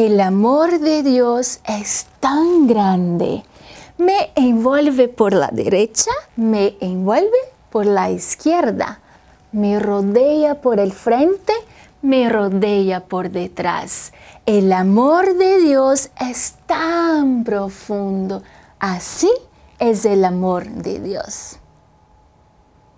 El amor de Dios es tan grande. Me envuelve por la derecha, me envuelve por la izquierda, me rodea por el frente, me rodea por detrás. El amor de Dios es tan profundo. Así es el amor de Dios.